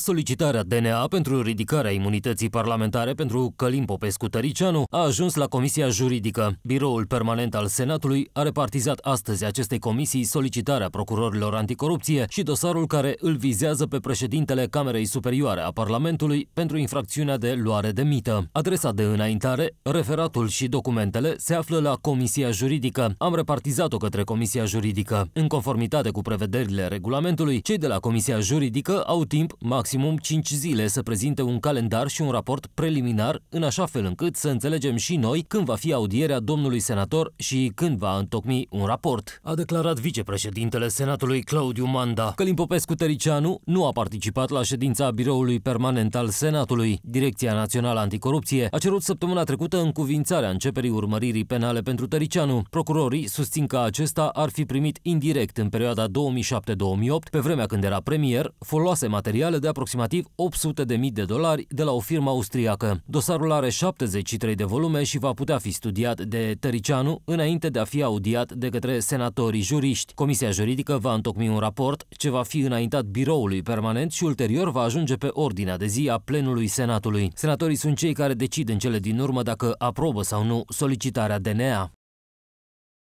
Solicitarea DNA pentru ridicarea imunității parlamentare pentru Călim Popescu-Tăricianu a ajuns la Comisia Juridică. Biroul Permanent al Senatului a repartizat astăzi acestei comisii solicitarea procurorilor anticorupție și dosarul care îl vizează pe președintele Camerei Superioare a Parlamentului pentru infracțiunea de luare de mită. Adresa de înaintare, referatul și documentele se află la Comisia Juridică. Am repartizat-o către Comisia Juridică. În conformitate cu prevederile regulamentului, cei de la Comisia Juridică au timp maxim maximum 5 zile să prezinte un calendar și un raport preliminar, în așa fel încât să înțelegem și noi când va fi audierea domnului senator și când va întocmi un raport, a declarat vicepreședintele Senatului Claudiu Manda. Călim Popescu Tericianu nu a participat la ședința biroului permanent al Senatului. Direcția Națională Anticorupție a cerut săptămâna trecută încuvințarea începerii urmăririi penale pentru Tericianu. Procurorii susțin că acesta ar fi primit indirect în perioada 2007-2008, pe vremea când era premier, foloase materiale de aproximativ 800.000 de dolari de la o firmă austriacă. Dosarul are 73 de volume și va putea fi studiat de Tăricianu înainte de a fi audiat de către senatorii juriști. Comisia juridică va întocmi un raport ce va fi înaintat biroului permanent și ulterior va ajunge pe ordinea de zi a plenului Senatului. Senatorii sunt cei care decid în cele din urmă dacă aprobă sau nu solicitarea DNA.